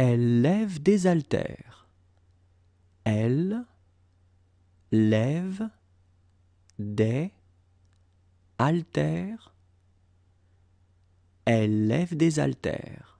Elle lève des haltères. Elle lève des haltères. Elle lève des haltères.